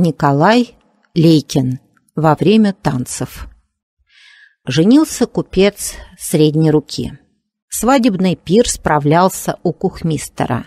Николай Лейкин во время танцев. Женился купец средней руки. Свадебный пир справлялся у кухмистера.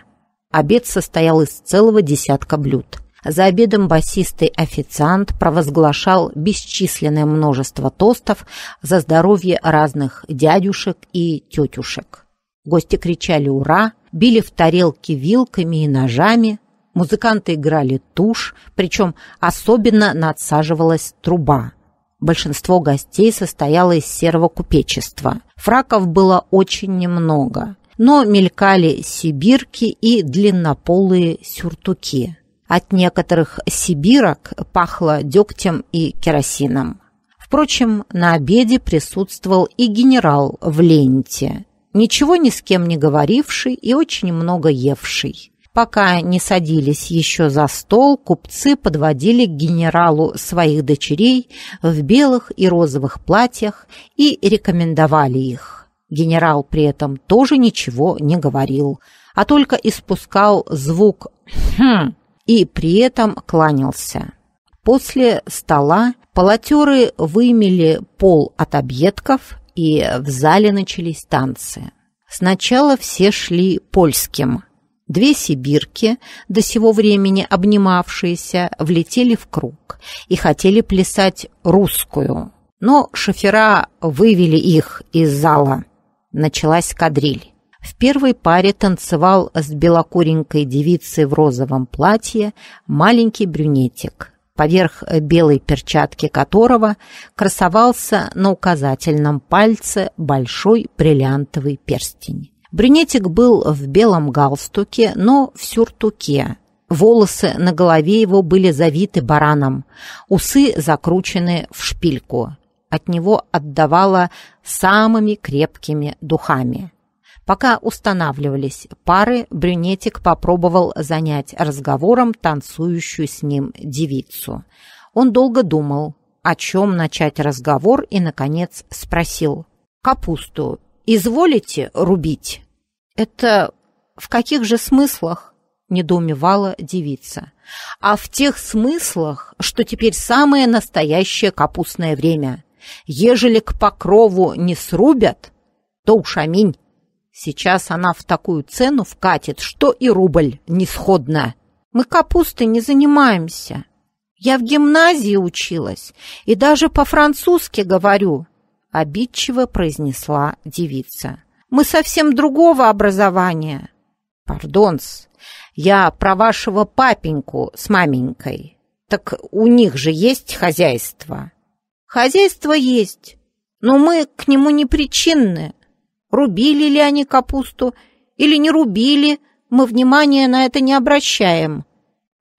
Обед состоял из целого десятка блюд. За обедом басистый официант провозглашал бесчисленное множество тостов за здоровье разных дядюшек и тетюшек. Гости кричали «Ура!», били в тарелки вилками и ножами, Музыканты играли тушь, причем особенно надсаживалась труба. Большинство гостей состояло из серого купечества. Фраков было очень немного, но мелькали сибирки и длиннополые сюртуки. От некоторых сибирок пахло дегтем и керосином. Впрочем, на обеде присутствовал и генерал в ленте, ничего ни с кем не говоривший и очень много евший. Пока не садились еще за стол, купцы подводили к генералу своих дочерей в белых и розовых платьях и рекомендовали их. Генерал при этом тоже ничего не говорил, а только испускал звук «хм» и при этом кланялся. После стола полотеры вымели пол от объедков, и в зале начались танцы. Сначала все шли польским – Две сибирки, до сего времени обнимавшиеся, влетели в круг и хотели плясать русскую, но шофера вывели их из зала. Началась кадриль. В первой паре танцевал с белокуренькой девицей в розовом платье маленький брюнетик, поверх белой перчатки которого красовался на указательном пальце большой бриллиантовый перстень. Брюнетик был в белом галстуке, но в сюртуке. Волосы на голове его были завиты бараном, усы закручены в шпильку. От него отдавало самыми крепкими духами. Пока устанавливались пары, брюнетик попробовал занять разговором танцующую с ним девицу. Он долго думал, о чем начать разговор и, наконец, спросил. «Капусту изволите рубить?» «Это в каких же смыслах?» – недоумевала девица. «А в тех смыслах, что теперь самое настоящее капустное время. Ежели к покрову не срубят, то уж аминь. Сейчас она в такую цену вкатит, что и рубль несходна. Мы капустой не занимаемся. Я в гимназии училась и даже по-французски говорю», – обидчиво произнесла девица. Мы совсем другого образования. Пардонс, я про вашего папеньку с маменькой. Так у них же есть хозяйство. Хозяйство есть, но мы к нему не причинны. Рубили ли они капусту или не рубили, мы внимания на это не обращаем.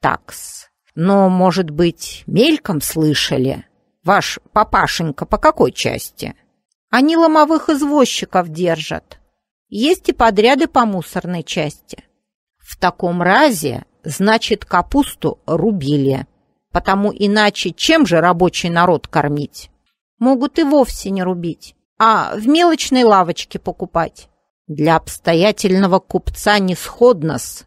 Такс. Но, может быть, мельком слышали? Ваш папашенька по какой части? Они ломовых извозчиков держат. Есть и подряды по мусорной части. В таком разе, значит, капусту рубили. Потому иначе чем же рабочий народ кормить? Могут и вовсе не рубить, а в мелочной лавочке покупать. Для обстоятельного купца не сходно-с.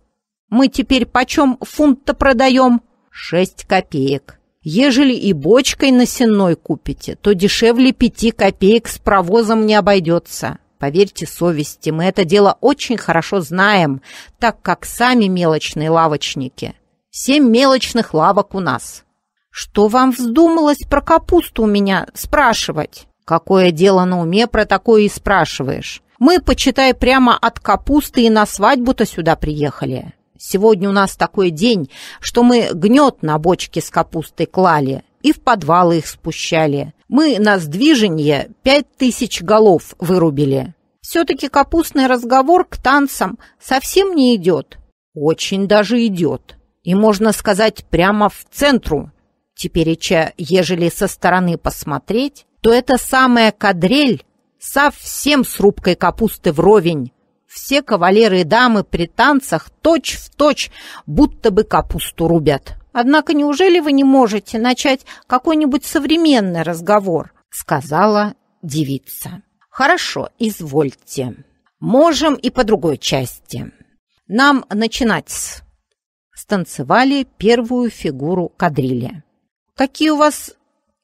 Мы теперь почем фунт-то продаем? Шесть копеек. Ежели и бочкой насенной купите, то дешевле пяти копеек с провозом не обойдется. Поверьте совести, мы это дело очень хорошо знаем, так как сами мелочные лавочники. Семь мелочных лавок у нас. Что вам вздумалось про капусту у меня спрашивать? Какое дело на уме, про такое и спрашиваешь. Мы, почитай, прямо от капусты и на свадьбу-то сюда приехали. Сегодня у нас такой день, что мы гнет на бочке с капустой клали и в подвалы их спущали. Мы на сдвиженье пять тысяч голов вырубили. Все-таки капустный разговор к танцам совсем не идет. Очень даже идет. И можно сказать прямо в центру. Тепереча, ежели со стороны посмотреть, то это самая кадрель совсем с рубкой капусты вровень, все кавалеры и дамы при танцах точь-в-точь точь, будто бы капусту рубят. Однако неужели вы не можете начать какой-нибудь современный разговор? Сказала девица. Хорошо, извольте. Можем и по другой части. Нам начинать. Станцевали первую фигуру кадрили. Какие у вас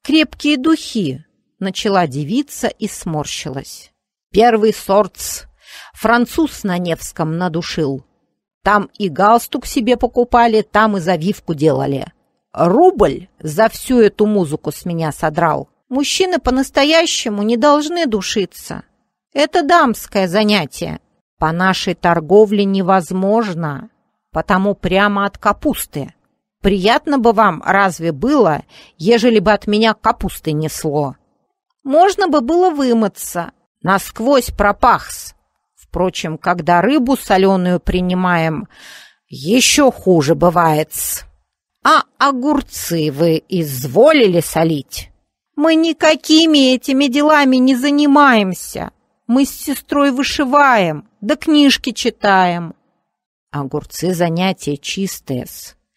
крепкие духи! Начала девица и сморщилась. Первый сорт Француз на Невском надушил. Там и галстук себе покупали, там и завивку делали. Рубль за всю эту музыку с меня содрал. Мужчины по-настоящему не должны душиться. Это дамское занятие. По нашей торговле невозможно, потому прямо от капусты. Приятно бы вам разве было, ежели бы от меня капусты несло? Можно бы было вымыться. Насквозь пропахс. Впрочем, когда рыбу соленую принимаем, еще хуже бывает А огурцы вы изволили солить? Мы никакими этими делами не занимаемся. Мы с сестрой вышиваем, да книжки читаем. Огурцы занятия чистые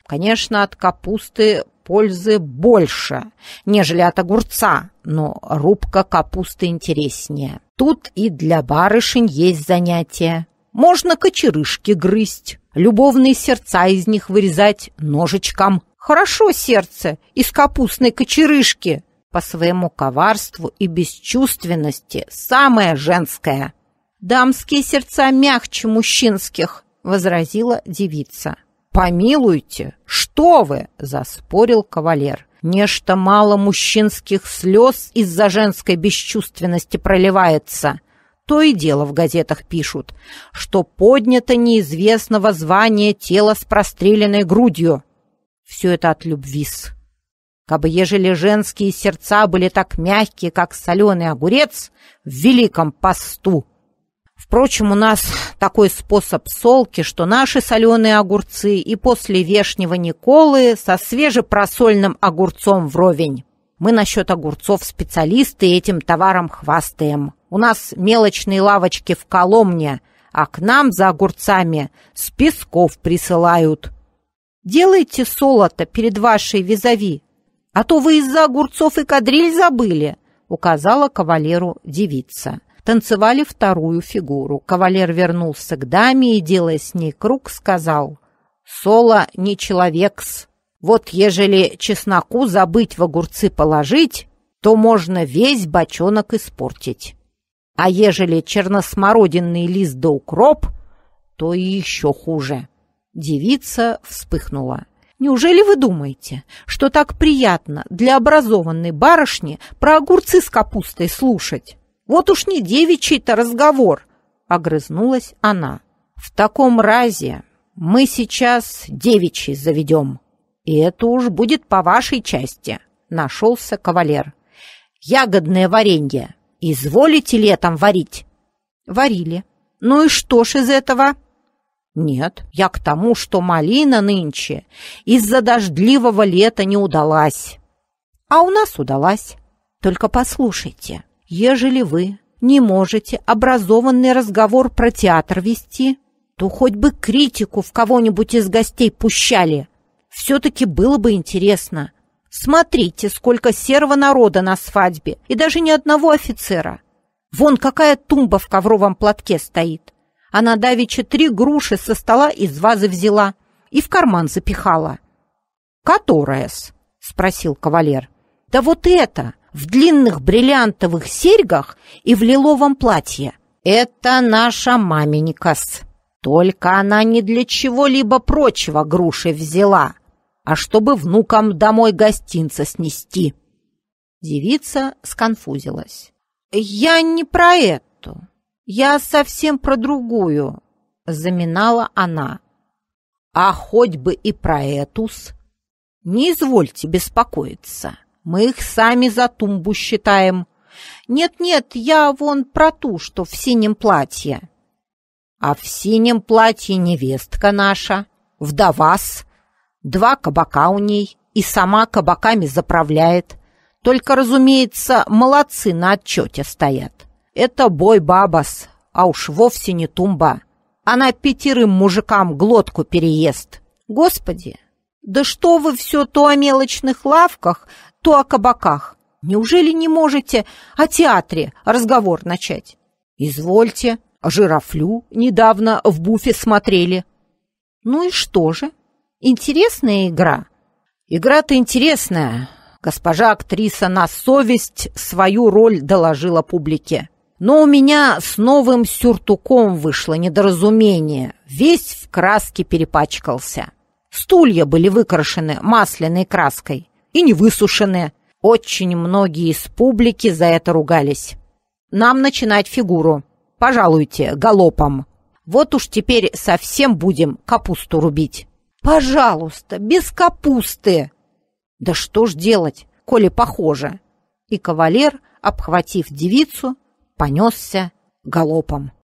Конечно, от капусты пользы больше, нежели от огурца, но рубка капусты интереснее. Тут и для барышень есть занятия. Можно кочерышки грызть, любовные сердца из них вырезать ножичком. Хорошо сердце из капустной кочерышки. По своему коварству и бесчувственности самое женское. «Дамские сердца мягче мужчинских», — возразила девица. «Помилуйте, что вы!» — заспорил кавалер. Нечто мало мужчинских слез из-за женской бесчувственности проливается. То и дело в газетах пишут, что поднято неизвестного звания тело с простреленной грудью. Все это от любви-с. Кабы ежели женские сердца были так мягкие, как соленый огурец в великом посту, Впрочем, у нас такой способ солки, что наши соленые огурцы и после вешнего Николы со свежепросольным огурцом вровень. Мы насчет огурцов специалисты и этим товаром хвастаем. У нас мелочные лавочки в Коломне, а к нам за огурцами с песков присылают. Делайте солото перед вашей визави, а то вы из-за огурцов и кадриль забыли, указала кавалеру девица танцевали вторую фигуру. Кавалер вернулся к даме и, делая с ней круг, сказал «Соло не человекс. Вот ежели чесноку забыть в огурцы положить, то можно весь бочонок испортить. А ежели черносмородинный лист да укроп, то и еще хуже». Девица вспыхнула. Неужели вы думаете, что так приятно для образованной барышни про огурцы с капустой слушать? Вот уж не девичий-то разговор!» — огрызнулась она. «В таком разе мы сейчас девичий заведем. И это уж будет по вашей части», — нашелся кавалер. «Ягодное варенье. Изволите летом варить?» «Варили. Ну и что ж из этого?» «Нет, я к тому, что малина нынче из-за дождливого лета не удалась». «А у нас удалась. Только послушайте, Ежели вы не можете образованный разговор про театр вести, то хоть бы критику в кого-нибудь из гостей пущали. Все-таки было бы интересно. Смотрите, сколько серого народа на свадьбе, и даже ни одного офицера. Вон какая тумба в ковровом платке стоит. Она давеча три груши со стола из вазы взяла и в карман запихала. «Которая-с?» — спросил кавалер. «Да вот это! в длинных бриллиантовых серьгах и в лиловом платье. «Это наша маменькас. Только она не для чего-либо прочего груши взяла, а чтобы внукам домой гостинца снести». Девица сконфузилась. «Я не про эту. Я совсем про другую», — заминала она. «А хоть бы и про этус. Не извольте беспокоиться». Мы их сами за тумбу считаем. Нет-нет, я вон про ту, что в синем платье. А в синем платье невестка наша, вдовас. Два кабака у ней, и сама кабаками заправляет. Только, разумеется, молодцы на отчете стоят. Это бой бабас, а уж вовсе не тумба. Она пятерым мужикам глотку переест. Господи, да что вы все то о мелочных лавках, то о кабаках. Неужели не можете о театре разговор начать? Извольте, жирафлю недавно в буфе смотрели. Ну и что же? Интересная игра. Игра-то интересная. Госпожа актриса на совесть свою роль доложила публике. Но у меня с новым сюртуком вышло недоразумение. Весь в краске перепачкался. Стулья были выкрашены масляной краской и невысушенные. Очень многие из публики за это ругались. «Нам начинать фигуру. Пожалуйте, галопом. Вот уж теперь совсем будем капусту рубить». «Пожалуйста, без капусты!» «Да что ж делать, коли похоже!» И кавалер, обхватив девицу, понесся галопом.